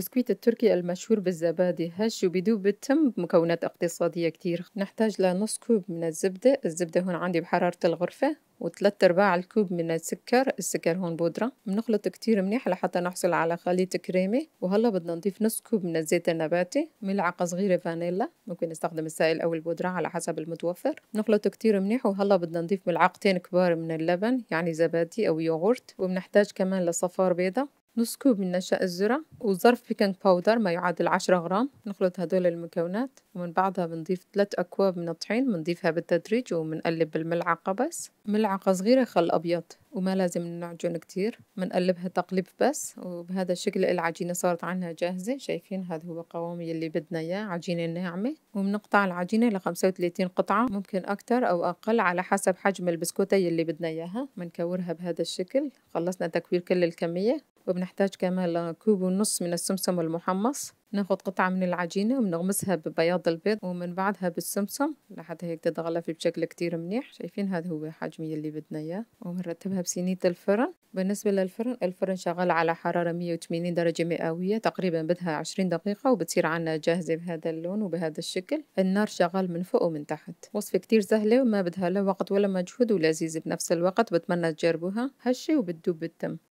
البسكويت التركي المشهور بالزبادي هش وبيدوب بتم بمكونات اقتصادية كتير نحتاج لنص كوب من الزبدة الزبدة هون عندي بحرارة الغرفة وثلاث أرباع الكوب من السكر السكر هون بودرة بنخلط كتير منيح لحتى نحصل على خليط كريمي وهلا بدنا نضيف نص كوب من الزيت النباتي ملعقة صغيرة فانيلا ممكن نستخدم السائل أو البودرة على حسب المتوفر بنخلط كتير منيح وهلا بدنا نضيف ملعقتين كبار من اللبن يعني زبادي أو يوغورت وبنحتاج كمان لصفار بيضة نص كوب من نشاء الذرة وظرف بيكنج باودر ما يعادل عشرة غرام نخلط هدول المكونات ومن بعدها بنضيف ثلاث أكواب من الطحين بنضيفها بالتدريج وبنقلب بالملعقة بس ملعقة صغيرة خل أبيض وما لازم نعجن كتير بنقلبها تقليب بس وبهذا الشكل العجينة صارت عنها جاهزة شايفين هذا هو قوام يلي بدنا إياه عجينة ناعمة وبنقطع العجينة لخمسة وثلاثين قطعة ممكن أكتر أو أقل على حسب حجم البسكوتة يلي بدنا إياها بنكورها بهذا الشكل خلصنا تكوير كل الكمية وبنحتاج كمان كوب ونص من السمسم المحمص ناخد قطعة من العجينة وبنغمسها ببياض البيض ومن بعدها بالسمسم لحتى هيك تتغلف بشكل كتير منيح شايفين هذا هو حجم اللي بدنا اياه وبنرتبها بسينية الفرن بالنسبة للفرن الفرن شغال على حرارة 180 درجة مئوية تقريبا بدها 20 دقيقة وبتصير عنا جاهزة بهذا اللون وبهذا الشكل النار شغال من فوق ومن تحت وصفة كتير سهلة وما بدها لا وقت ولا مجهود ولذيذة بنفس الوقت بتمنى تجربوها هشة وبتدوب بالتم